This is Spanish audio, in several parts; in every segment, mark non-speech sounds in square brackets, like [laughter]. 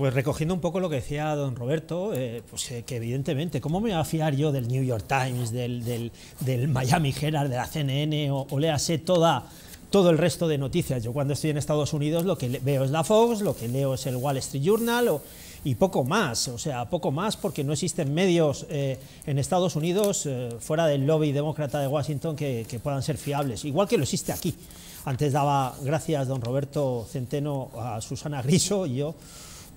Pues recogiendo un poco lo que decía don Roberto, eh, pues eh, que evidentemente, ¿cómo me voy a fiar yo del New York Times, del, Miami Herald, de la CNN o, léase toda todo el resto de noticias. Yo cuando estoy en Estados Unidos lo que veo es la Fox, lo que leo es el Wall Street Journal y poco más, o sea, poco más porque no existen medios eh, en Estados Unidos fuera del lobby demócrata de Washington que, que, puedan ser fiables, igual que lo existe aquí. Antes daba gracias don Roberto Centeno a Susana Griso y yo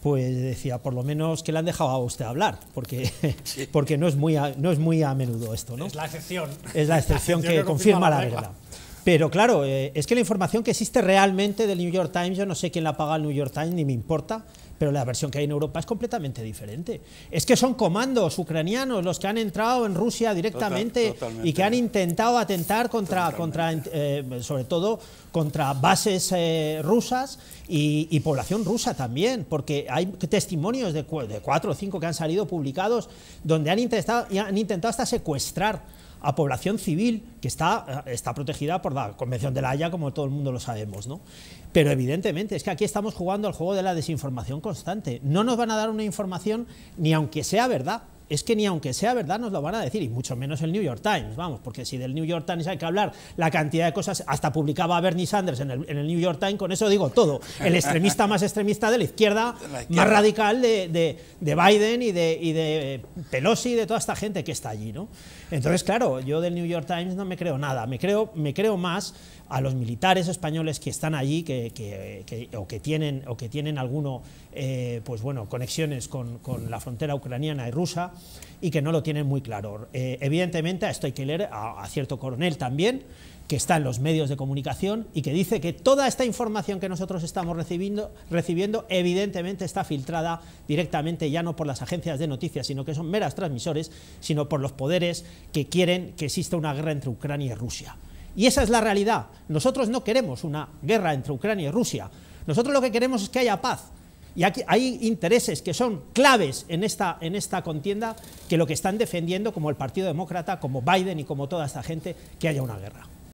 pues decía, por lo menos que le han dejado a usted hablar, porque, [laughs] porque no, es muy a, no es muy a menudo esto. ¿no? Es la excepción. Es la excepción, [laughs] que, confirma, la, verdad. Pero claro, eh, es que la información que existe realmente del New York Times, yo no sé quién la paga el New York Times, ni me importa, pero la versión que hay en Europa es completamente diferente. Es que son comandos ucranianos los que han entrado en Rusia directamente y que han intentado atentar contra, eh, sobre todo, contra bases eh, rusas y, población rusa también, porque hay testimonios de, cuatro o cinco que han salido publicados donde han intentado hasta secuestrar a población civil que está, eh, está protegida por la Convención de la Haya, como todo el mundo lo sabemos. ¿no? Pero evidentemente es que aquí estamos jugando al juego de la desinformación constante. No nos van a dar una información ni aunque sea verdad es que ni aunque sea verdad nos lo van a decir, y mucho menos el New York Times, vamos, porque si del New York Times hay que hablar la cantidad de cosas, hasta publicaba Bernie Sanders en el, New York Times, con eso digo todo, el extremista más extremista de la izquierda, más radical de, Biden y de, eh, Pelosi y de toda esta gente que está allí, ¿no? Entonces, claro, yo del New York Times no me creo nada, me creo, me creo más a los militares españoles que están allí que, o, que tienen, o que tienen alguno, eh, pues bueno, conexiones con la frontera ucraniana y rusa, y que no lo tienen muy claro. Eh, evidentemente, a esto hay que leer a, cierto coronel también, que está en los medios de comunicación y que dice que toda esta información que nosotros estamos recibiendo, recibiendo evidentemente está filtrada directamente ya no por las agencias de noticias, sino que son meras transmisores, sino por los poderes que quieren que exista una guerra entre Ucrania y Rusia. Y esa es la realidad. Nosotros no queremos una guerra entre Ucrania y Rusia. Nosotros lo que queremos es que haya paz, y aquí hay intereses que son claves en esta, en esta contienda que lo que están defendiendo como el Partido Demócrata, como Biden y como toda esta gente, que haya una guerra.